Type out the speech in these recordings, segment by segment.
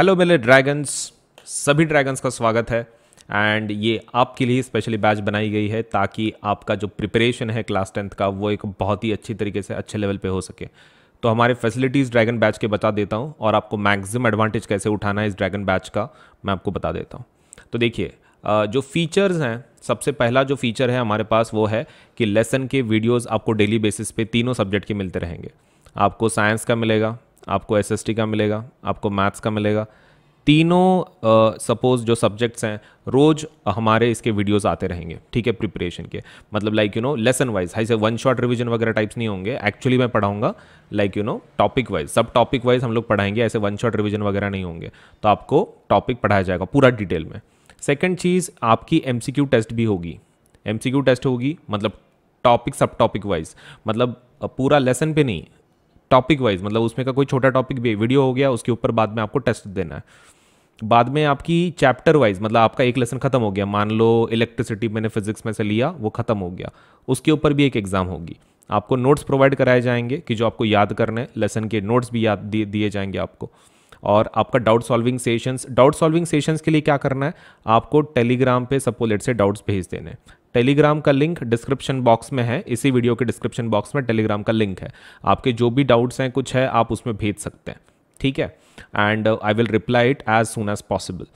Hello मेरे dragons सभी dragons का स्वागत है एंड ये आपके लिए स्पेशली बैच बनाई गई है ताकि आपका जो प्रिपरेशन है क्लास टेंथ का वो एक बहुत ही अच्छी तरीके से अच्छे लेवल पे हो सके तो हमारे फैसिलिटीज़ ड्रैगन बैच के बता देता हूँ और आपको मैक्सिमम एडवांटेज कैसे उठाना है इस ड्रैगन बैच का मैं आपको बता देता हूँ तो देखिए जो फीचर्स हैं सबसे पहला जो फीचर है हमारे पास वो है कि लेसन के वीडियोज़ आपको डेली बेसिस पे तीनों सब्जेक्ट के मिलते रहेंगे आपको साइंस का मिलेगा आपको एस का मिलेगा आपको मैथ्स का मिलेगा तीनों सपोज uh, जो सब्जेक्ट्स हैं रोज हमारे इसके वीडियोस आते रहेंगे ठीक है प्रिपरेशन के मतलब like you know lesson wise हाई से वन शॉट रिवीजन वगैरह टाइप्स नहीं होंगे एक्चुअली मैं पढ़ाऊंगा like you know topic wise सब टॉपिक वाइज हम लोग पढ़ाएंगे ऐसे वन शॉट रिविजन वगैरह नहीं होंगे तो आपको टॉपिक पढ़ाया जाएगा पूरा डिटेल में सेकेंड चीज़ आपकी एम टेस्ट भी होगी एम टेस्ट होगी मतलब टॉपिक सब टॉपिक वाइज मतलब पूरा लेसन पे नहीं टॉपिक वाइज मतलब उसमें का कोई छोटा टॉपिक भी वीडियो हो गया उसके ऊपर बाद में आपको टेस्ट देना है बाद में आपकी चैप्टर वाइज मतलब आपका एक लेसन खत्म हो गया मान लो इलेक्ट्रिसिटी मैंने फिजिक्स में से लिया वो खत्म हो गया उसके ऊपर भी एक एग्ज़ाम होगी आपको नोट्स प्रोवाइड कराए जाएंगे कि जो आपको याद करने लेसन के नोट्स भी याद दिए दिए जाएंगे आपको और आपका doubt solving sessions doubt solving sessions के लिए क्या करना है आपको टेलीग्राम पे सबको लेट से डाउट्स भेज देने टेलीग्राम का लिंक डिस्क्रिप्शन बॉक्स में है इसी वीडियो के डिस्क्रिप्शन बॉक्स में टेलीग्राम का लिंक है आपके जो भी डाउट्स हैं कुछ है आप उसमें भेज सकते हैं ठीक है and I will reply it as soon as possible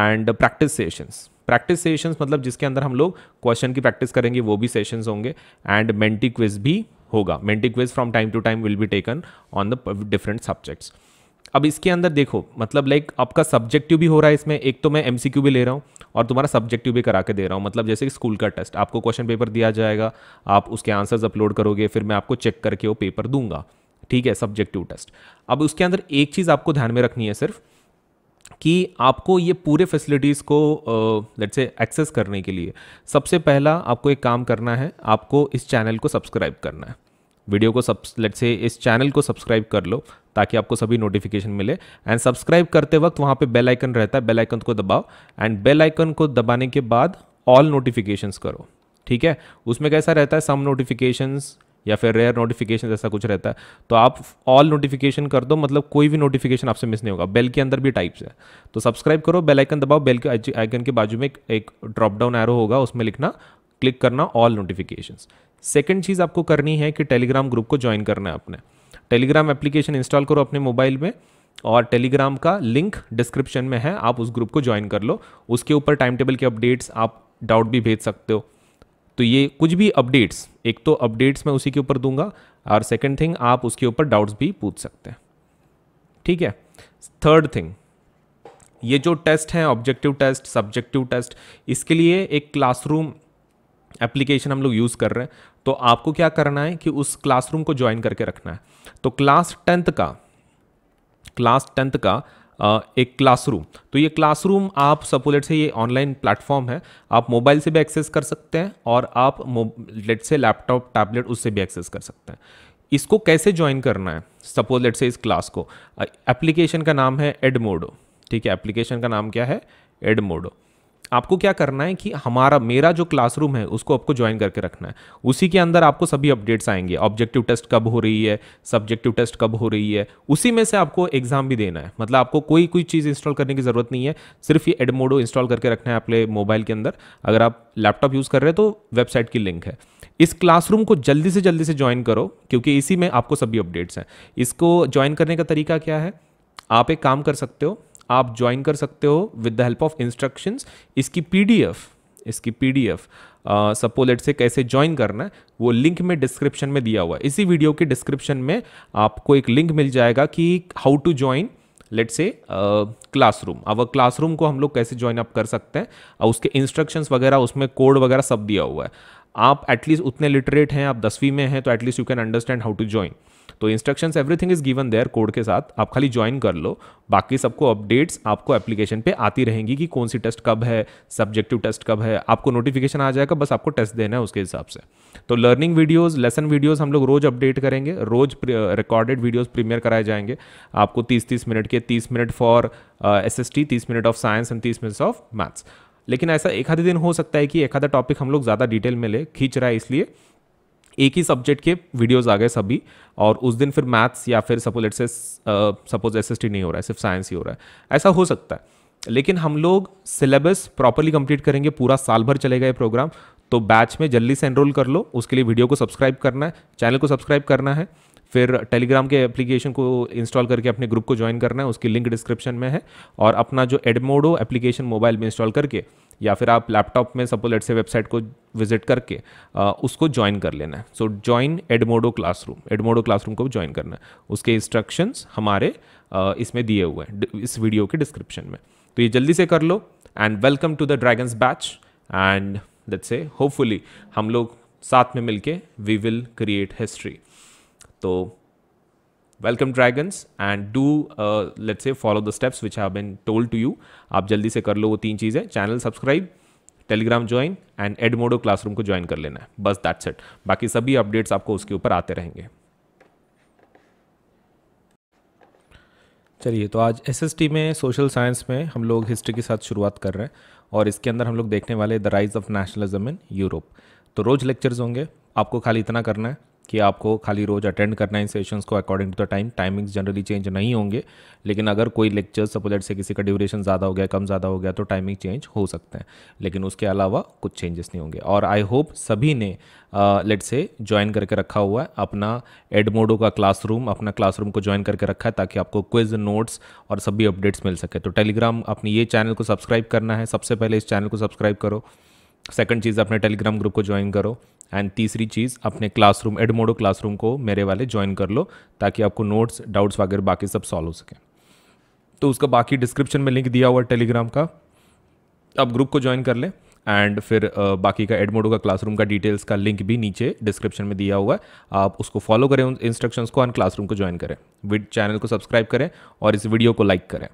and practice sessions practice sessions मतलब जिसके अंदर हम लोग क्वेश्चन की प्रैक्टिस करेंगे वो भी सेशंस होंगे एंड मेंटी क्विज भी होगा Menti quiz from time to time will be taken on the different subjects अब इसके अंदर देखो मतलब लाइक आपका सब्जेक्टिव भी हो रहा है इसमें एक तो मैं एम भी ले रहा हूँ और तुम्हारा सब्जेक्टिव भी करा के दे रहा हूँ मतलब जैसे कि स्कूल का टेस्ट आपको क्वेश्चन पेपर दिया जाएगा आप उसके आंसर्स अपलोड करोगे फिर मैं आपको चेक करके वो पेपर दूंगा ठीक है सब्जेक्टिव टेस्ट अब उसके अंदर एक चीज़ आपको ध्यान में रखनी है सिर्फ कि आपको ये पूरे फैसिलिटीज़ को लेट से एक्सेस करने के लिए सबसे पहला आपको एक काम करना है आपको इस चैनल को सब्सक्राइब करना है वीडियो को सब लेट से इस चैनल को सब्सक्राइब कर लो ताकि आपको सभी नोटिफिकेशन मिले एंड सब्सक्राइब करते वक्त वहाँ पे बेल आइकन रहता है बेल आइकन को दबाओ एंड बेल आइकन को दबाने के बाद ऑल नोटिफिकेशंस करो ठीक है उसमें कैसा रहता है सम नोटिफिकेशंस या फिर रेयर नोटिफिकेशन ऐसा कुछ रहता है तो आप ऑल नोटिफिकेशन कर दो मतलब कोई भी नोटिफिकेशन आपसे मिस नहीं होगा बेल के अंदर भी टाइप्स है तो सब्सक्राइब करो बेल आइकन दबाओ बेल के आइकन के बाजू में एक ड्रॉप डाउन एरो होगा उसमें लिखना क्लिक करना ऑल नोटिफिकेशन सेकेंड चीज़ आपको करनी है कि टेलीग्राम ग्रुप को ज्वाइन करना है आपने टेलीग्राम एप्लीकेशन इंस्टॉल करो अपने मोबाइल में और टेलीग्राम का लिंक डिस्क्रिप्शन में है आप उस ग्रुप को ज्वाइन कर लो उसके ऊपर टाइम टेबल के अपडेट्स आप डाउट भी भेज सकते हो तो ये कुछ भी अपडेट्स एक तो अपडेट्स मैं उसी के ऊपर दूंगा और सेकेंड थिंग आप उसके ऊपर डाउट्स भी पूछ सकते हैं ठीक है थर्ड थिंग ये जो टेस्ट हैं ऑब्जेक्टिव टेस्ट सब्जेक्टिव टेस्ट इसके लिए एक क्लासरूम एप्लीकेशन हम लोग यूज़ कर रहे हैं तो आपको क्या करना है कि उस क्लासरूम को ज्वाइन करके रखना है तो क्लास टेंथ का क्लास टेंथ का एक क्लासरूम तो ये क्लासरूम आप सपोलेट से ये ऑनलाइन प्लेटफॉर्म है आप मोबाइल से भी एक्सेस कर सकते हैं और आप लेट से लैपटॉप टैबलेट उससे भी एक्सेस कर सकते हैं इसको कैसे ज्वाइन करना है सपोज लेट से इस क्लास को एप्लीकेशन का नाम है एडमोडो ठीक है एप्लीकेशन का नाम क्या है एडमोडो आपको क्या करना है कि हमारा मेरा जो क्लासरूम है उसको आपको ज्वाइन करके रखना है उसी के अंदर आपको सभी अपडेट्स आएंगे ऑब्जेक्टिव टेस्ट कब हो रही है सब्जेक्टिव टेस्ट कब हो रही है उसी में से आपको एग्जाम भी देना है मतलब आपको कोई कोई चीज़ इंस्टॉल करने की ज़रूरत नहीं है सिर्फ ये एडमोडो इंस्टॉल करके रखना है आपके मोबाइल के अंदर अगर आप लैपटॉप यूज़ कर रहे हैं तो वेबसाइट की लिंक है इस क्लासरूम को जल्दी से जल्दी से ज्वाइन करो क्योंकि इसी में आपको सभी अपडेट्स हैं इसको ज्वाइन करने का तरीका क्या है आप एक काम कर सकते हो आप ज्वाइन कर सकते हो with the help of instruction इसकी एफ इसकी P D F let's say कैसे ज्वाइन करना है वो लिंक में डिस्क्रिप्शन में दिया हुआ है इसी वीडियो के डिस्क्रिप्शन में आपको एक लिंक मिल जाएगा कि how to join let's say classroom अब क्लासरूम को हम लोग कैसे ज्वाइन अप कर सकते हैं और उसके इंस्ट्रक्शंस वगैरह उसमें कोड वगैरह सब दिया हुआ है आप एटलीस्ट उतने लिटरेट हैं आप दसवीं में हैं तो at least you can understand how to join तो instructions everything is given there code के साथ आप खाली ज्वाइन कर लो बाकी सबको अपडेट्स आपको एप्लीकेशन पे आती रहेंगी कि कौन सी टेस्ट कब है सब्जेक्टिव टेस्ट कब है आपको नोटिफिकेशन आ जाएगा बस आपको टेस्ट देना है उसके हिसाब से तो लर्निंग वीडियोस लेसन वीडियोस हम लोग रोज अपडेट करेंगे रोज रिकॉर्डेड वीडियोस प्रीमियर कराए जाएंगे आपको तीस तीस मिनट के तीस minute for S S T तीस मिनट ऑफ साइंस एंड तीस मिनट्स ऑफ मैथ्स लेकिन ऐसा एक आधे दिन हो सकता है कि एक आधा टॉपिक हम लोग ज़्यादा डिटेल में ले खींच रहा है इसलिए एक ही सब्जेक्ट के वीडियोस आ गए सभी और उस दिन फिर मैथ्स या फिर सपोज एट से सपोज एस नहीं हो रहा है सिर्फ साइंस ही हो रहा है ऐसा हो सकता है लेकिन हम लोग सिलेबस प्रॉपरली कंप्लीट करेंगे पूरा साल भर चलेगा ये प्रोग्राम तो बैच में जल्दी से एनरोल कर लो उसके लिए वीडियो को सब्सक्राइब करना है चैनल को सब्सक्राइब करना है फिर टेलीग्राम के एप्लीकेशन को इंस्टॉल करके अपने ग्रुप को ज्वाइन करना है उसकी लिंक डिस्क्रिप्शन में है और अपना जो एडमोडो एप्लीकेशन मोबाइल में इंस्टॉल करके या फिर आप लैपटॉप में सपोज लेट से वेबसाइट को विजिट करके आ, उसको ज्वाइन कर लेना है so join Edmodo classroom Edmodo classroom को ज्वाइन करना है उसके इंस्ट्रक्शंस हमारे आ, इसमें दिए हुए हैं इस वीडियो के डिस्क्रिप्शन में तो ये जल्दी से कर लो and welcome to the dragons batch and that's a hopefully हम लोग साथ में मिलके वी विल क्रिएट हिस्ट्री तो welcome dragons and do let's say follow the steps which have been told to you आप जल्दी से कर लो वो तीन चीज़ें channel subscribe Telegram join and Edmodo classroom को ज्वाइन कर लेना है बस दैट्स इट बाकी सभी अपडेट्स आपको उसके ऊपर आते रहेंगे चलिए तो आज एस एस टी में सोशल साइंस में हम लोग हिस्ट्री के साथ शुरुआत कर रहे हैं और इसके अंदर हम लोग देखने वाले the rise of nationalism in Europe तो रोज़ लेक्चर्स होंगे आपको खाली इतना करना है कि आपको खाली रोज़ अटेंड करना है इन सेशंस को according to the time timings generally change नहीं होंगे लेकिन अगर कोई लेक्चर सपोज से किसी का ड्यूरेशन ज़्यादा हो गया कम ज़्यादा हो गया तो टाइमिंग चेंज हो सकते हैं लेकिन उसके अलावा कुछ चेंजेस नहीं होंगे और आई होप सभी ने लेट से ज्वाइन करके रखा हुआ है अपना एडमोडो का क्लासरूम अपना क्लासरूम को ज्वाइन करके रखा है ताकि आपको क्विज नोट्स और सभी अपडेट्स मिल सके तो टेलीग्राम अपनी ये चैनल को सब्सक्राइब करना है सबसे पहले इस चैनल को सब्सक्राइब करो सेकंड चीज़ अपने टेलीग्राम ग्रुप को ज्वाइन करो एंड तीसरी चीज़ अपने क्लासरूम एडमोडो क्लासरूम को मेरे वाले ज्वाइन कर लो ताकि आपको नोट्स डाउट्स वगैरह बाकी सब सॉल्व हो सकें तो उसका बाकी डिस्क्रिप्शन में लिंक दिया हुआ टेलीग्राम का आप ग्रुप को ज्वाइन कर लें एंड फिर बाकी का एडमोडो का क्लासरूम का डिटेल्स का लिंक भी नीचे डिस्क्रिप्शन में दिया हुआ है आप उसको फॉलो करें उन इंस्ट्रक्शंस को एंड क्लासरूम को ज्वाइन करें विद चैनल को सब्सक्राइब करें और इस वीडियो को लाइक करें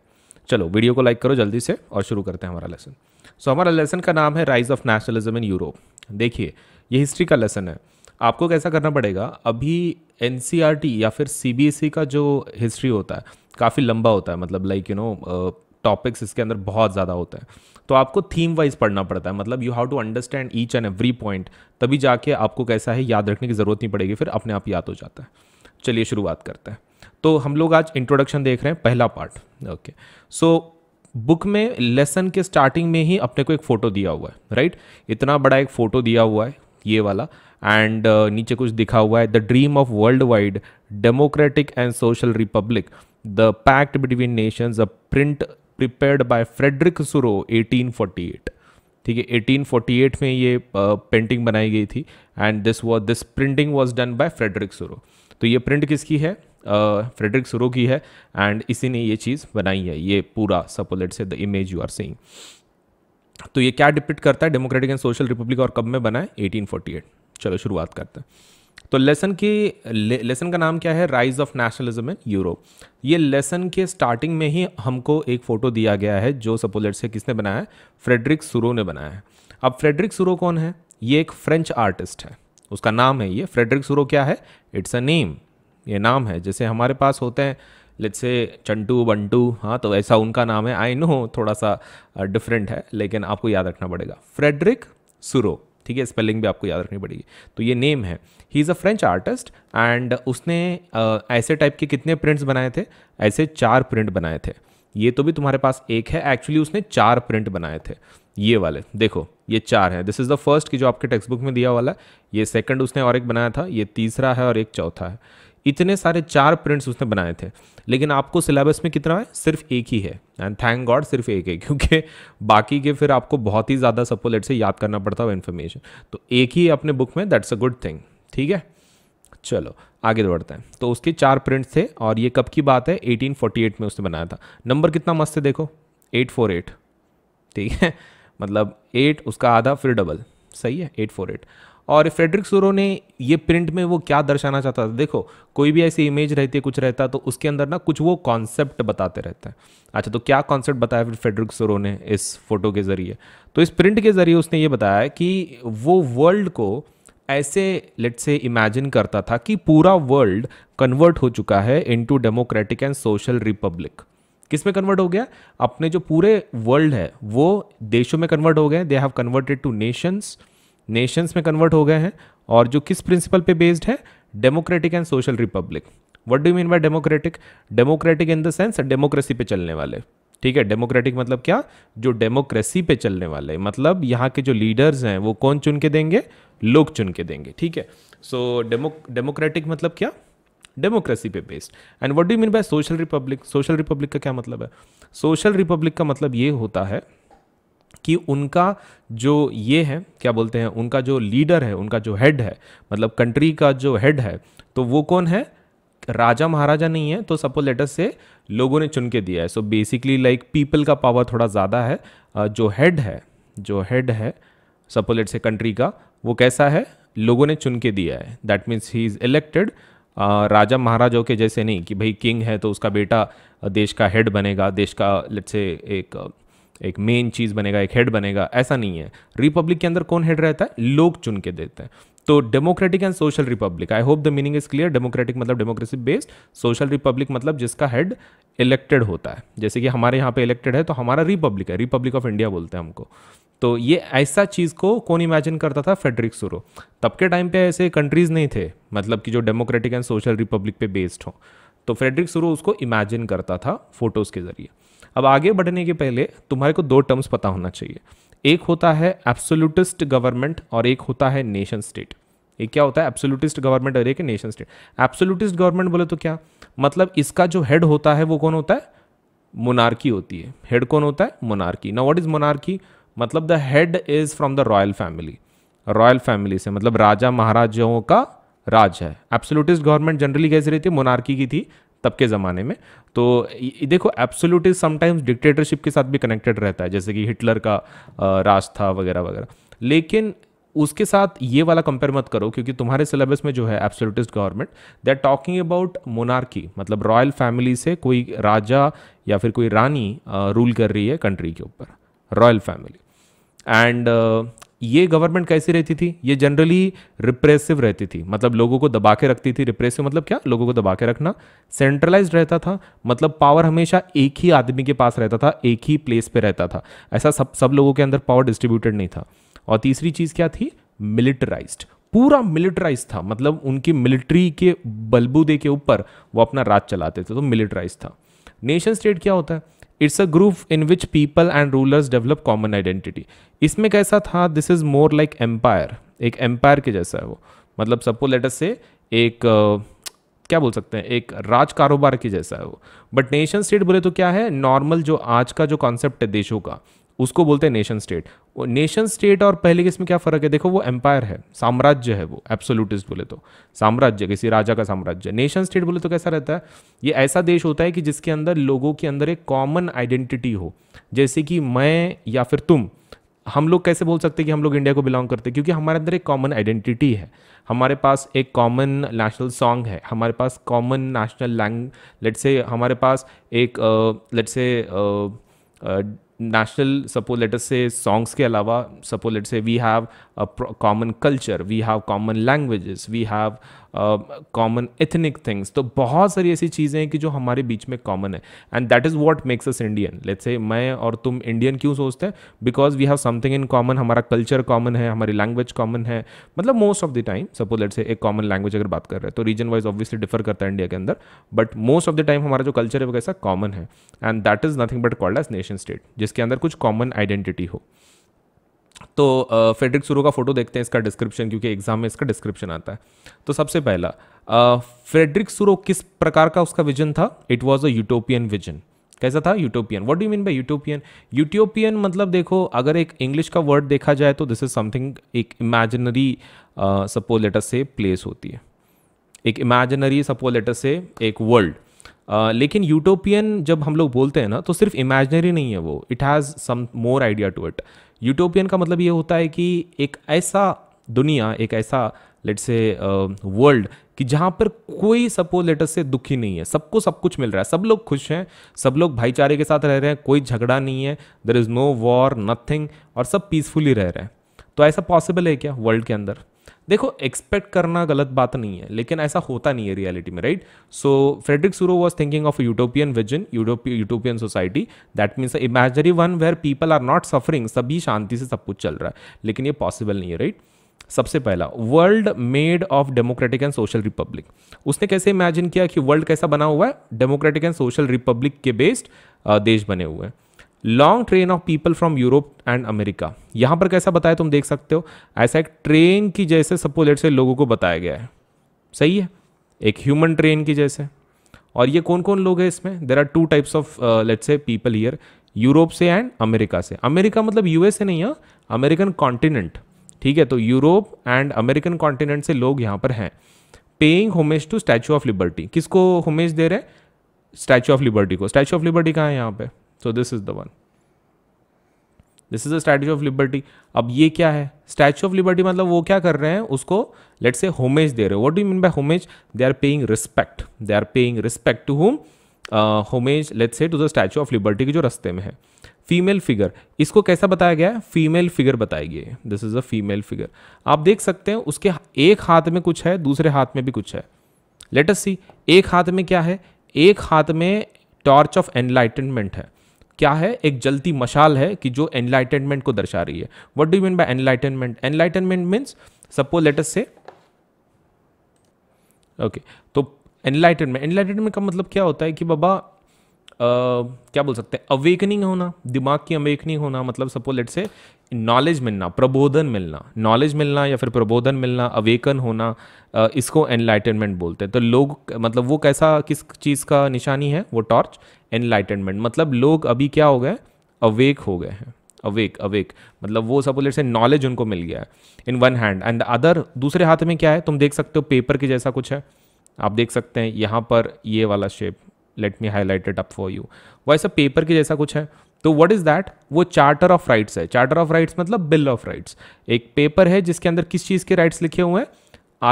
चलो वीडियो को लाइक करो जल्दी से और शुरू करते हैं हमारा लेसन सो हमारा लेसन का नाम है rise of nationalism in Europe देखिए ये हिस्ट्री का लेसन है आपको कैसा करना पड़ेगा अभी एन e या फिर सी e का जो हिस्ट्री होता है काफ़ी लंबा होता है मतलब लाइक यू नो टॉपिक्स इसके अंदर बहुत ज़्यादा होते हैं तो आपको थीम वाइज पढ़ना पड़ता है मतलब you have to understand each and every point तभी जाके आपको कैसा है याद रखने की ज़रूरत नहीं पड़ेगी फिर अपने आप याद हो जाता है चलिए शुरुआत करते हैं तो हम लोग आज इंट्रोडक्शन देख रहे हैं पहला पार्ट ओके सो बुक में लेसन के स्टार्टिंग में ही अपने को एक फ़ोटो दिया हुआ है राइट इतना बड़ा एक फ़ोटो दिया हुआ है ये वाला एंड uh, नीचे कुछ दिखा हुआ है the dream of world wide democratic and social republic the pact between nations a print prepared by Frederic Sorrieu 1848 ठीक है 1848 में ये पेंटिंग uh, बनाई गई थी and this was this printing was done by Frederic Sorrieu तो ये print किसकी है फ्रेडरिक सुरो की है एंड इसी ने ये चीज़ बनाई है ये पूरा सपोलेट से the image you are seeing तो ये क्या डिपिक्ट करता है डेमोक्रेटिक एंड सोशल रिपब्लिक और कब में बना है एटीन चलो शुरुआत करते हैं तो लेसन की ले, लेसन का नाम क्या है rise of nationalism in Europe ये लेसन के स्टार्टिंग में ही हमको एक फ़ोटो दिया गया है जो सपोलेट से किसने बनाया है फ्रेडरिक सुरो ने बनाया है अब फ्रेडरिक सुरो कौन है ये एक फ्रेंच आर्टिस्ट है उसका नाम है ये फ्रेडरिक सुरो क्या है इट्स अ नेम ये नाम है जैसे हमारे पास होते हैं लेट्स से चंटू बंटू हाँ तो ऐसा उनका नाम है आई नो थोड़ा सा डिफरेंट है लेकिन आपको याद रखना पड़ेगा फ्रेडरिक सुरो ठीक है स्पेलिंग भी आपको याद रखनी पड़ेगी तो ये नेम है he is a French artist and उसने ऐसे टाइप के कितने प्रिंट्स बनाए थे ऐसे चार प्रिंट बनाए थे ये तो भी तुम्हारे पास एक है एक्चुअली उसने चार प्रिंट बनाए थे ये वाले देखो ये चार है दिस इज़ द फर्स्ट की जो आपके टेक्स्ट बुक में दिया वाला है ये सेकंड उसने और एक बनाया था ये तीसरा है और एक चौथा है इतने सारे चार प्रिंट्स उसने बनाए थे लेकिन आपको सिलेबस में कितना है सिर्फ एक ही है एंड थैंक गॉड सिर्फ एक है क्योंकि बाकी के फिर आपको बहुत ही ज़्यादा सपोलेट से याद करना पड़ता है इन्फॉर्मेशन तो एक ही अपने बुक में दैट्स अ गुड थिंग ठीक है चलो आगे बढ़ते हैं तो उसके चार प्रिंट्स थे और ये कब की बात है 1848 में उसने बनाया था नंबर कितना मस्त है देखो 848 ठीक है मतलब 8 उसका आधा फिर डबल सही है 848 और फ्रेडरिक सोरो ने ये प्रिंट में वो क्या दर्शाना चाहता था देखो कोई भी ऐसी इमेज रहती है कुछ रहता है तो उसके अंदर ना कुछ वो कॉन्सेप्ट बताते रहते हैं अच्छा तो क्या कॉन्सेप्ट बताया फिर फ्रेडरिक सोरो ने इस फोटो के ज़रिए तो इस प्रिंट के ज़रिए उसने ये बताया कि वो वर्ल्ड को ऐसे लेट से इमेजिन करता था कि पूरा वर्ल्ड कन्वर्ट हो चुका है into democratic and social republic किस में कन्वर्ट हो गया अपने जो पूरे वर्ल्ड है वो देशों में कन्वर्ट हो गए they have converted to nations nations में कन्वर्ट हो गए हैं और जो किस प्रिंसिपल पे बेस्ड है democratic and social republic what do mean by democratic democratic in the sense democracy पे चलने वाले ठीक है डेमोक्रेटिक मतलब क्या जो डेमोक्रेसी पे चलने वाले मतलब यहाँ के जो लीडर्स हैं वो कौन चुन के देंगे लोग चुन के देंगे ठीक है सो डेमो डेमोक्रेटिक मतलब क्या डेमोक्रेसी पे based and what do mean by social republic social republic का क्या मतलब है सोशल रिपब्लिक का मतलब ये होता है कि उनका जो ये है क्या बोलते हैं उनका जो लीडर है उनका जो हेड है मतलब कंट्री का जो हेड है तो वो कौन है राजा महाराजा नहीं है तो सपोज लेटर से लोगों ने चुन के दिया है सो बेसिकली लाइक पीपल का पावर थोड़ा ज़्यादा है जो हेड है जो हेड है सपोज लेट से कंट्री का वो कैसा है लोगों ने चुन के दिया है that means he is elected राजा महाराजाओं के जैसे नहीं कि भाई किंग है तो उसका बेटा देश का हेड बनेगा देश का लेट से एक एक मेन चीज़ बनेगा एक हेड बनेगा ऐसा नहीं है रिपब्लिक के अंदर कौन हेड रहता है लोग चुन के देते हैं तो democratic and social republic I hope the meaning is clear democratic मतलब डेमोक्रेसी बेस्ड सोशल रिपब्लिक मतलब जिसका हेड इलेक्टेड होता है जैसे कि हमारे यहाँ पे इलेक्टेड है तो हमारा रिपब्लिक है रिपब्लिक ऑफ इंडिया बोलते हैं हमको तो ये ऐसा चीज़ को कौन इमेजिन करता था फेडरिक सुरो तब के टाइम पे ऐसे कंट्रीज़ नहीं थे मतलब कि जो डेमोक्रेटिक एंड सोशल रिपब्लिक पे बेस्ड हों तो फ्रेडरिक सुरो उसको इमेजिन करता था फोटोज़ के ज़रिए अब आगे बढ़ने के पहले तुम्हारे को दो टर्म्स पता होना चाहिए एक होता है एब्सोल्यूटिस्ट गवर्नमेंट और एक होता है नेशन स्टेट ये क्या होता है एब्सोल्यूटिस्ट गवर्नमेंट और एक नेशन स्टेट एब्सोल्यूटिस्ट गवर्नमेंट बोले तो क्या मतलब इसका जो हेड होता है वो कौन होता है मोनार्की होती है हेड कौन होता है मोनार्की ना वॉट इज मोनार्की मतलब the head is from the royal family royal family से मतलब राजा महाराजाओं का राज है एब्सोलूटिस्ट गवर्नमेंट जनरली कैसी रहती है मोनार्की की थी तब के ज़माने में तो देखो एब्सोल्यूटिज समटाइम्स डिक्टेटरशिप के साथ भी कनेक्टेड रहता है जैसे कि हिटलर का राज था वगैरह वगैरह लेकिन उसके साथ ये वाला कंपेयर मत करो क्योंकि तुम्हारे सिलेबस में जो है absolutist government they are talking about monarchy मतलब रॉयल फैमिली से कोई राजा या फिर कोई रानी रूल कर रही है कंट्री के ऊपर रॉयल फैमिली एंड ये गवर्नमेंट कैसी रहती थी ये जनरली रिप्रेसिव रहती थी मतलब लोगों को दबा के रखती थी रिप्रेसिव मतलब क्या लोगों को दबा के रखना सेंट्रलाइज रहता था मतलब पावर हमेशा एक ही आदमी के पास रहता था एक ही प्लेस पे रहता था ऐसा सब सब लोगों के अंदर पावर डिस्ट्रीब्यूटेड नहीं था और तीसरी चीज़ क्या थी मिलिटराइज पूरा मिलिटराइज था मतलब उनकी मिलिट्री के बलबूदे के ऊपर वो अपना राज चलाते थे तो मिलिटराइज था नेशन स्टेट क्या होता है it's a group in which people and rulers develop common identity इसमें कैसा था this is more like empire एक एम्पायर के जैसा है वो मतलब सबको लेटर से एक क्या बोल सकते हैं एक राज कारोबार के जैसा है वो बट नेशन स्टेट बोले तो क्या है नॉर्मल जो आज का जो कॉन्सेप्ट है देशों का उसको बोलते हैं नेशन स्टेट वो नेशन स्टेट और पहले के इसमें क्या फ़र्क है देखो वो एम्पायर है साम्राज्य है वो एब्सोल्यूटिस्ट बोले तो साम्राज्य किसी राजा का साम्राज्य नेशन स्टेट बोले तो कैसा रहता है ये ऐसा देश होता है कि जिसके अंदर लोगों के अंदर एक कॉमन आइडेंटिटी हो जैसे कि मैं या फिर तुम हम लोग कैसे बोल सकते हैं कि हम लोग इंडिया को बिलोंग करते हैं क्योंकि हमारे अंदर एक कॉमन आइडेंटिटी है हमारे पास एक कॉमन नेशनल सॉन्ग है हमारे पास common national language let's say हमारे पास एक लेट से नेशनल सपोज लेटर से सॉन्ग्स के अलावा suppose let's say we have a common culture we have common languages we have common ethnic things तो बहुत सारी ऐसी चीज़ें हैं कि जो हमारे बीच में कॉमन है and that is what makes us Indian let's say मैं और तुम इंडियन क्यों सोचते हैं because we have something in common हमारा कल्चर कॉमन है हमारी लैंग्वेज कॉमन है मतलब most of the time suppose let's say एक कॉमन लैंग्वेज अगर बात कर रहे हैं तो रीजन वाइज ऑब्वियसली डिफर करता है इंडिया के अंदर but most of the time हमारा जो कल्चर है वो कैसा कॉमन है and that is nothing but called as nation state जिसके अंदर कुछ कॉमन आइडेंटिटी हो तो फेडरिक सुरो का फ़ोटो देखते हैं इसका डिस्क्रिप्शन क्योंकि एग्जाम में इसका डिस्क्रिप्शन आता है तो सबसे पहला फेडरिक सुरो किस प्रकार का उसका विजन था it was a utopian vision कैसा था utopian what do mean by utopian utopian मतलब देखो अगर एक इंग्लिश का वर्ड देखा जाए तो दिस इज समथिंग एक इमेजिनरी सपोज लेटर से प्लेस होती है एक इमेजिनरी सपोज लेटर से एक वर्ल्ड Uh, लेकिन यूटोपियन जब हम लोग बोलते हैं ना तो सिर्फ इमेजनरी नहीं है वो it has some more idea to it utopian का मतलब ये होता है कि एक ऐसा दुनिया एक ऐसा लेट से वर्ल्ड कि जहाँ पर कोई सपोज लेटर से दुखी नहीं है सबको सब कुछ मिल रहा है सब लोग खुश हैं सब लोग भाईचारे के साथ रह रहे हैं कोई झगड़ा नहीं है there is no war nothing और सब पीसफुली रह रहे हैं तो ऐसा पॉसिबल है क्या वर्ल्ड के अंदर देखो एक्सपेक्ट करना गलत बात नहीं है लेकिन ऐसा होता नहीं है रियलिटी में right so Frederic Sorrieu was thinking of utopian vision utopian society that means imagery one where people are not suffering सभी शांति से सब कुछ चल रहा है लेकिन ये पॉसिबल नहीं है राइट right? सबसे पहला world made of democratic and social republic उसने कैसे इमेजिन किया कि वर्ल्ड कैसा बना हुआ है डेमोक्रेटिक एंड सोशल रिपब्लिक के बेस्ड देश बने हुए हैं long train of people from Europe and America यहाँ पर कैसा बताया तुम देख सकते हो ऐसा एक ट्रेन की जैसे सपोज से लोगों को बताया गया है सही है एक ह्यूमन ट्रेन की जैसे और ये कौन कौन लोग हैं इसमें there are two types of let's say people here Europe से एंड अमेरिका से अमेरिका मतलब यूएस से नहीं है अमेरिकन कॉन्टिनेंट ठीक है तो यूरोप एंड अमेरिकन कॉन्टिनेंट से लोग यहाँ पर हैं paying homage to statue of liberty किसको होमेज दे रहे हैं स्टैचू ऑफ लिबर्टी को स्टैचू ऑफ लिबर्टी कहाँ है यहाँ पे so this is the one this is the statue of liberty अब ये क्या है स्टैचू ऑफ लिबर्टी मतलब वो क्या कर रहे हैं उसको लेट से होमेज दे रहे हो what do mean by homage they are paying respect they are paying respect to home homage let say to the Statue of Liberty की जो रस्ते में है फीमेल फिगर इसको कैसा बताया गया है फीमेल फिगर बताई गई है this is a female figure आप देख सकते हैं उसके एक हाथ में कुछ है दूसरे हाथ में भी कुछ है लेट अस सी एक हाथ में क्या है एक हाथ में टॉर्च ऑफ एनलाइटनमेंट है क्या है एक जलती मशाल है कि जो एनलाइटनमेंट को दर्शा रही है what do mean by enlightenment enlightenment means suppose let's say okay तो एनलाइटनमेंट एनलाइटनमेंट का मतलब क्या होता है कि बाबा Uh, क्या बोल सकते हैं अवेकनिंग होना दिमाग की अवेकनिंग होना मतलब सपोज लेट से नॉलेज मिलना प्रबोधन मिलना नॉलेज मिलना या फिर प्रबोधन मिलना अवेकन होना इसको एनलाइटनमेंट बोलते हैं तो लोग मतलब वो कैसा किस चीज़ का निशानी है वो टॉर्च एनलाइटनमेंट मतलब लोग अभी क्या हो गए अवेक हो गए हैं अवेक अवेक मतलब वो सपोज से नॉलेज उनको मिल गया है in one hand and other दूसरे हाथ में क्या है तुम देख सकते हो पेपर के जैसा कुछ है आप देख सकते हैं यहाँ पर ये वाला shape let me highlight it up for you वैसा पेपर के जैसा कुछ है तो व्हाट इज दैट वो चार्टर ऑफ राइट्स है चार्टर ऑफ राइट्स मतलब बिल ऑफ राइट्स एक पेपर है जिसके अंदर किस चीज़ के राइट्स लिखे हुए हैं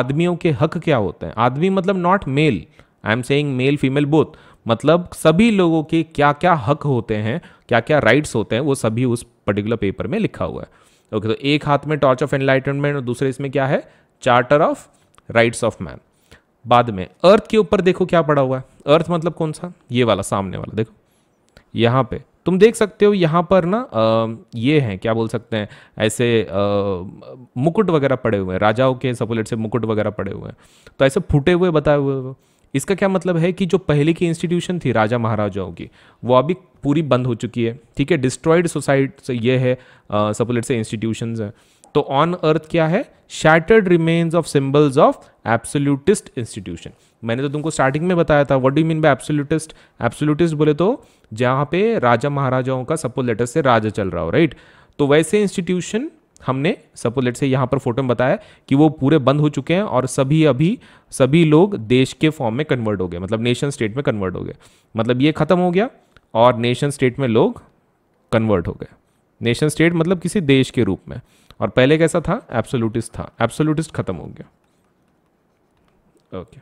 आदमियों के हक क्या होते हैं आदमी मतलब not male I am saying male female both मतलब सभी लोगों के क्या क्या हक होते हैं क्या क्या राइट्स होते हैं वो सभी उस पर्टिकुलर पेपर में लिखा हुआ है ओके okay, तो एक हाथ में टॉर्च ऑफ एनलाइटनमेंट और दूसरे इसमें क्या है charter of rights of man बाद में अर्थ के ऊपर देखो क्या पड़ा हुआ है अर्थ मतलब कौन सा ये वाला सामने वाला देखो यहाँ पे तुम देख सकते हो यहाँ पर ना ये हैं क्या बोल सकते हैं ऐसे मुकुट वगैरह पड़े हुए हैं राजाओं के सपोलेट से मुकुट वगैरह पड़े हुए हैं तो ऐसे फूटे हुए बताए हुए इसका क्या मतलब है कि जो पहले की इंस्टीट्यूशन थी राजा महाराजाओं की वो अभी पूरी बंद हो चुकी है ठीक है डिस्ट्रॉयड सोसाइट ये है सपोलेट से इंस्टीट्यूशन हैं तो ऑन अर्थ क्या है shattered remains of symbols of absolutist institution मैंने तो तुमको स्टार्टिंग में बताया था what do mean by absolutist absolutist बोले तो जहां पे राजा महाराजाओं का सपोज लेटर से राजा चल रहा हो राइट तो वैसे इंस्टीट्यूशन हमने सपोज लेट से यहां पर फोटो में बताया कि वो पूरे बंद हो चुके हैं और सभी अभी सभी लोग देश के फॉर्म में कन्वर्ट हो गए मतलब नेशन स्टेट में कन्वर्ट हो गए मतलब ये खत्म हो गया और नेशन स्टेट में लोग कन्वर्ट हो गए नेशन स्टेट मतलब किसी देश के रूप में और पहले कैसा था एब्सोल्यूटिस्ट था एब्सोल्यूटिस्ट खत्म हो गया ओके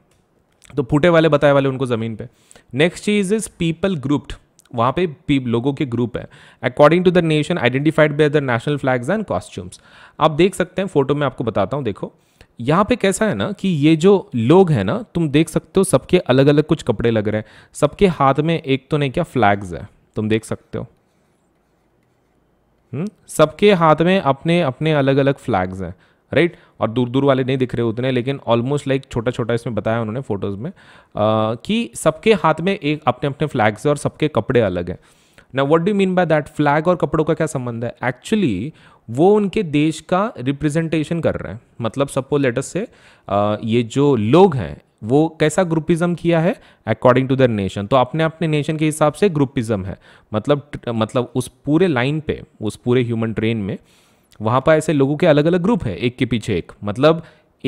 तो फूटे वाले बताए वाले उनको ज़मीन पे नेक्स्ट चीज इज पीपल ग्रुप्ड वहाँ पे लोगों के ग्रुप है according to the nation identified by the national flags and costumes आप देख सकते हैं फोटो में आपको बताता हूँ देखो यहाँ पे कैसा है ना कि ये जो लोग हैं ना तुम देख सकते हो सबके अलग अलग कुछ कपड़े लग रहे हैं सबके हाथ में एक तो नहीं क्या फ्लैग्स है तुम देख सकते हो हम्म? सबके हाथ में अपने अपने अलग अलग फ्लैग्स हैं राइट और दूर दूर वाले नहीं दिख रहे उतने लेकिन ऑलमोस्ट लाइक छोटा छोटा इसमें बताया उन्होंने फोटोज़ में आ, कि सबके हाथ में एक अपने अपने फ्लैग्स हैं और सबके कपड़े अलग हैं ना what do mean by that flag और कपड़ों का क्या संबंध है एक्चुअली वो उनके देश का रिप्रेजेंटेशन कर रहे हैं मतलब सपोज लेटस से ये जो लोग हैं वो कैसा ग्रुपिज्म किया है अकॉर्डिंग टू दर नेशन तो अपने अपने नेशन के हिसाब से ग्रुपिज्म है मतलब मतलब उस पूरे लाइन पे उस पूरे ह्यूमन ट्रेन में वहाँ पर ऐसे लोगों के अलग अलग ग्रुप है एक के पीछे एक मतलब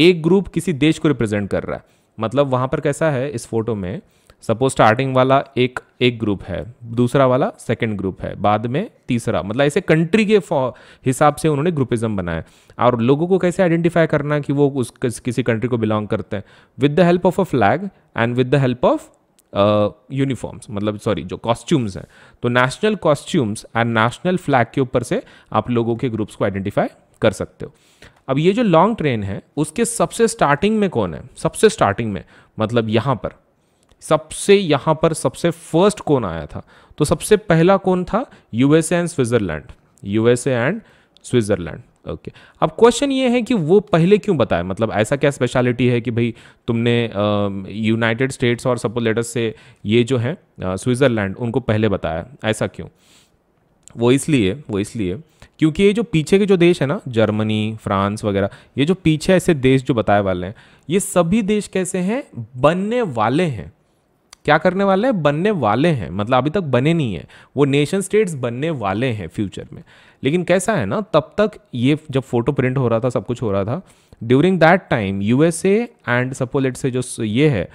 एक ग्रुप किसी देश को रिप्रेजेंट कर रहा है मतलब वहाँ पर कैसा है इस फोटो में सपोज स्टार्टिंग वाला एक एक ग्रुप है दूसरा वाला सेकंड ग्रुप है बाद में तीसरा मतलब ऐसे कंट्री के हिसाब से उन्होंने ग्रुपिज्म बनाया और लोगों को कैसे आइडेंटिफाई करना कि वो उस किस किसी कंट्री को बिलोंग करते हैं with the help of a flag and with the help of uniforms मतलब सॉरी जो कॉस्ट्यूम्स हैं तो national costumes and national flag के ऊपर से आप लोगों के ग्रुप्स को आइडेंटिफाई कर सकते हो अब ये जो लॉन्ग ट्रेन है उसके सबसे स्टार्टिंग में कौन है सबसे स्टार्टिंग में मतलब यहाँ पर सबसे यहाँ पर सबसे फर्स्ट कौन आया था तो सबसे पहला कौन था USA and Switzerland USA and Switzerland okay अब क्वेश्चन ये है कि वो पहले क्यों बताए मतलब ऐसा क्या स्पेशलिटी है कि भाई तुमने यूनाइटेड स्टेट्स और सपोज लेटस से ये जो है स्विट्ज़रलैंड उनको पहले बताया ऐसा क्यों वो इसलिए वो इसलिए क्योंकि ये जो पीछे के जो देश है ना जर्मनी फ्रांस वगैरह ये जो पीछे ऐसे देश जो बताए वाले हैं ये सभी देश कैसे हैं बनने वाले हैं क्या करने वाले हैं बनने वाले हैं मतलब अभी तक बने नहीं है वो नेशन स्टेट्स बनने वाले हैं फ्यूचर में लेकिन कैसा है ना तब तक ये जब फोटो प्रिंट हो रहा था सब कुछ हो रहा था during that time U S and suppose let say जो ये है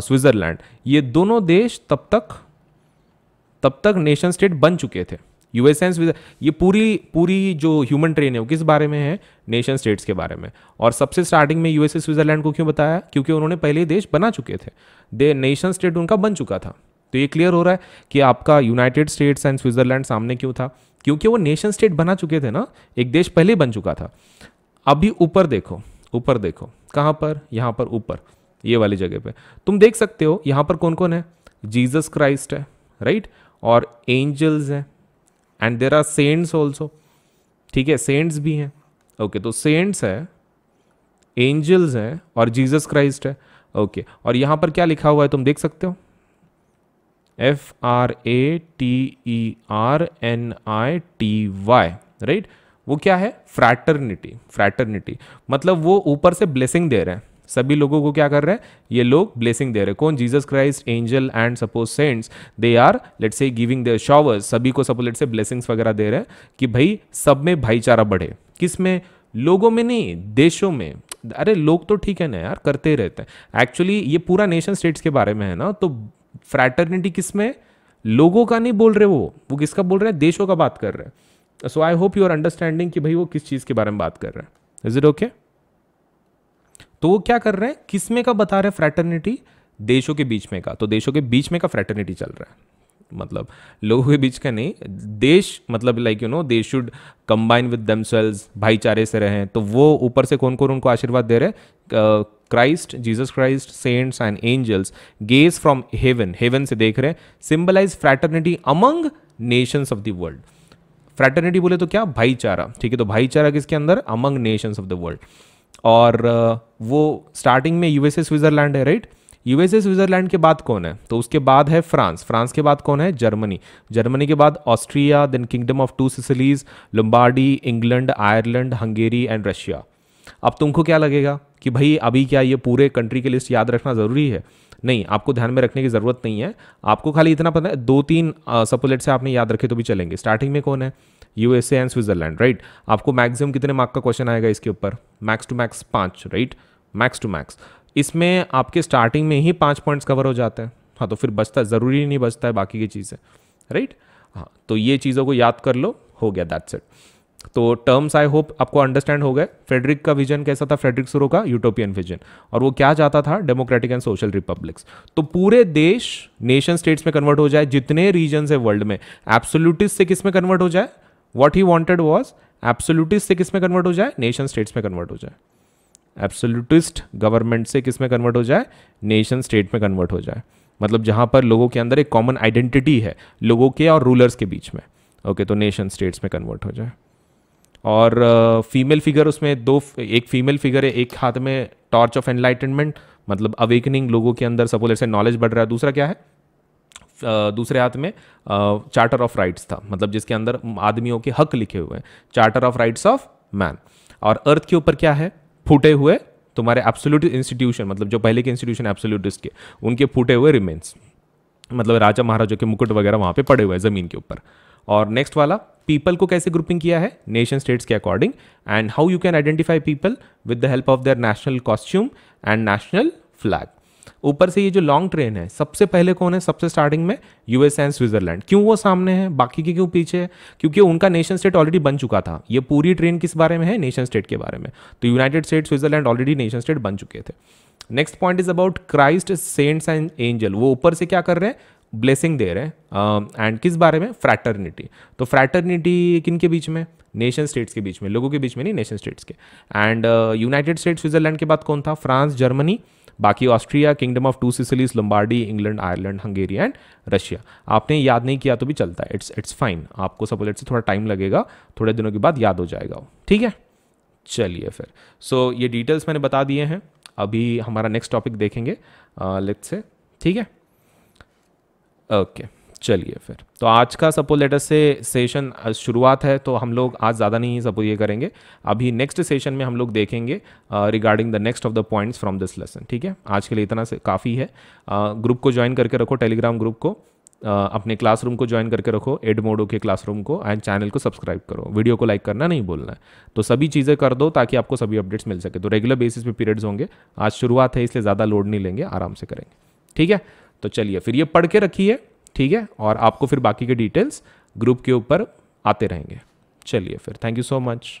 स्विट्ज़रलैंड ये दोनों देश तब तक तब तक नेशन स्टेट बन चुके थे यूएसएंस विद ये पूरी पूरी जो ह्यूमन ट्रेन है वो किस बारे में है नेशन स्टेट्स के बारे में और सबसे स्टार्टिंग में यूएसए स्विट्जरलैंड को क्यों बताया क्योंकि उन्होंने पहले देश बना चुके थे दे नेशन स्टेट उनका बन चुका था तो ये क्लियर हो रहा है कि आपका यूनाइटेड स्टेट्स एंड स्विट्जरलैंड सामने क्यों था क्योंकि वो नेशन स्टेट बना चुके थे ना एक देश पहले बन चुका था अभी ऊपर देखो ऊपर देखो कहाँ पर यहाँ पर ऊपर ये वाली जगह पे तुम देख सकते हो यहाँ पर कौन कौन है जीसस क्राइस्ट है राइट और एंजल्स हैं and there are saints also ठीक है सेंट्स भी हैं ओके okay, तो सेंट्स है एंजल्स हैं और जीसस क्राइस्ट है ओके okay, और यहाँ पर क्या लिखा हुआ है तुम देख सकते हो F R A T E R N I T Y right वो क्या है फ्रैटर्निटी फ्रैटर्निटी मतलब वो ऊपर से ब्लेसिंग दे रहे हैं सभी लोगों को क्या कर रहे हैं ये लोग ब्लेसिंग दे रहे हैं कौन Jesus Christ angel and suppose saints they are let's say giving their showers सभी को सपोज लेट्स से ब्लेसिंग्स वगैरह दे रहे हैं कि भाई सब में भाईचारा बढ़े किस में लोगों में नहीं देशों में अरे लोग तो ठीक है ना यार करते रहते हैं एक्चुअली ये पूरा नेशन स्टेट्स के बारे में है ना तो फ्रैटर्निटी किस में लोगों का नहीं बोल रहे वो वो किसका बोल रहे हैं देशों का बात कर रहे हैं so I hope you are understanding कि भाई वो किस चीज़ के बारे में बात कर रहे हैं इज इट ओके तो वो क्या कर रहे हैं किसमें का बता रहे हैं फ्रैटर्निटी देशों के बीच में का तो देशों के बीच में का फ्रैटर्निटी चल रहा है मतलब लोगों के बीच का नहीं देश मतलब like you know they should combine with themselves भाईचारे से रहें तो वो ऊपर से कौन कौन उनको आशीर्वाद दे रहे हैं Christ Jesus Christ saints and angels gaze from heaven heaven से देख रहे हैं symbolize fraternity among nations of the world fraternity बोले तो क्या भाईचारा ठीक है तो भाईचारा किसके अंदर among nations of the world और वो स्टार्टिंग में यूएसए स्विट्ज़रलैंड है राइट यूएसए स्विट्ज़रलैंड के बाद कौन है तो उसके बाद है फ्रांस फ्रांस के बाद कौन है जर्मनी जर्मनी के बाद Austria then kingdom of two Sicilies Lombardy England Ireland Hungary and Russia अब तुमको क्या लगेगा कि भाई अभी क्या ये पूरे कंट्री की लिस्ट याद रखना ज़रूरी है नहीं आपको ध्यान में रखने की ज़रूरत नहीं है आपको खाली इतना पता है दो तीन सपोलेट से आपने याद रखे तो भी चलेंगे स्टार्टिंग में कौन है यूएसए एंड स्विट्जरलैंड राइट आपको मैक्सिमम कितने मार्क का क्वेश्चन आएगा इसके ऊपर मैक्स टू मैक्स पाँच राइट मैक्स टू मैक्स इसमें आपके स्टार्टिंग में ही पाँच पॉइंट्स कवर हो जाते हैं हाँ तो फिर बचता ज़रूरी नहीं बचता है बाकी की चीज़ें राइट हाँ तो ये चीज़ों को याद कर लो हो गया दैट्स इट तो टर्म्स आई होप आपको अंडरस्टैंड हो गए फ्रेडरिक का विजन कैसा था फ्रेडरिक सुरो का यूटोपियन विजन और वो क्या चाहता था डेमोक्रेटिक एंड सोशल रिपब्लिक्स तो पूरे देश नेशन स्टेट्स में कन्वर्ट हो जाए जितने रीजन है वर्ल्ड में एप्सोल्यूटिस से किस में कन्वर्ट हो जाए what he wanted was absolutist से किस में कन्वर्ट हो जाए नेशन स्टेट्स में कन्वर्ट हो जाए एब्सोल्यूटिस्ट गवर्नमेंट से किस में कन्वर्ट हो जाए नेशन स्टेट में कन्वर्ट हो जाए मतलब जहाँ पर लोगों के अंदर एक कॉमन आइडेंटिटी है लोगों के और रूलर्स के बीच में ओके okay, तो नेशन स्टेट्स में कन्वर्ट हो जाए और फीमेल uh, फिगर उसमें दो एक फीमेल फिगर है एक हाथ में टॉर्च ऑफ एनलाइटनमेंट मतलब अवेकनिंग लोगों के अंदर सपोज ऐसे नॉलेज बढ़ रहा है दूसरा क्या है दूसरे हाथ में चार्टर ऑफ राइट्स था मतलब जिसके अंदर आदमियों के हक लिखे हुए हैं charter of rights of man और अर्थ के ऊपर क्या है फूटे हुए तुम्हारे एब्सोल्यूट इंस्टीट्यूशन मतलब जो पहले के इंस्टीट्यूशन एब्सोल्यूटिस्ट के उनके फूटे हुए रिमेन्स मतलब राजा महाराजों के मुकुट वगैरह वहाँ पे पड़े हुए हैं ज़मीन के ऊपर और नेक्स्ट वाला पीपल को कैसे ग्रुपिंग किया है नेशन स्टेट्स के according and how you can identify people with the help of their national costume and national flag ऊपर से ये जो लॉन्ग ट्रेन है सबसे पहले कौन है सबसे स्टार्टिंग में यूएस एंड स्विट्जरलैंड क्यों वो सामने है बाकी के क्यों पीछे है क्योंकि उनका नेशन स्टेट ऑलरेडी बन चुका था ये पूरी ट्रेन किस बारे में है नेशन स्टेट के बारे में तो United State Switzerland already nation state बन चुके थे next point is about Christ saints and angel वो ऊपर से क्या कर रहे हैं ब्लेसिंग दे रहे हैं एंड किस बारे में फ्रैटर्निटी तो फ्रैटर्निटी किन के बीच में नेशन स्टेट्स के बीच में लोगों के बीच में नहीं नेशन स्टेट्स के एंड यूनाइटेड स्टेट्स स्विट्जरलैंड के बाद कौन था फ्रांस जर्मनी बाकी Austria kingdom of two Sicilies Lombardy England Ireland Hungary and Russia आपने याद नहीं किया तो भी चलता है इट्स इट्स फाइन आपको सब से थोड़ा टाइम लगेगा थोड़े दिनों के बाद याद हो जाएगा ठीक है चलिए फिर सो so, ये डिटेल्स मैंने बता दिए हैं अभी हमारा नेक्स्ट टॉपिक देखेंगे लेट uh, से ठीक है ओके okay. चलिए फिर तो आज का सपोज लेटर से सेशन शुरुआत है तो हम लोग आज ज़्यादा नहीं सपोज ये करेंगे अभी नेक्स्ट सेशन में हम लोग देखेंगे regarding the next of the points from this lesson ठीक है आज के लिए इतना से काफ़ी है ग्रुप uh, को ज्वाइन करके रखो टेलीग्राम ग्रुप को uh, अपने क्लासरूम को ज्वाइन करके रखो एड मोडो के क्लासरूम को एंड चैनल को सब्सक्राइब करो वीडियो को लाइक करना नहीं बोलना तो सभी चीज़ें कर दो ताकि आपको सभी अपडेट्स मिल सके तो रेगुलर बेसिस पे पीरियड्स होंगे आज शुरुआत है इसलिए ज़्यादा लोड नहीं लेंगे आराम से करेंगे ठीक है तो चलिए फिर ये पढ़ के रखिए ठीक है और आपको फिर बाकी के डिटेल्स ग्रुप के ऊपर आते रहेंगे चलिए फिर थैंक यू सो मच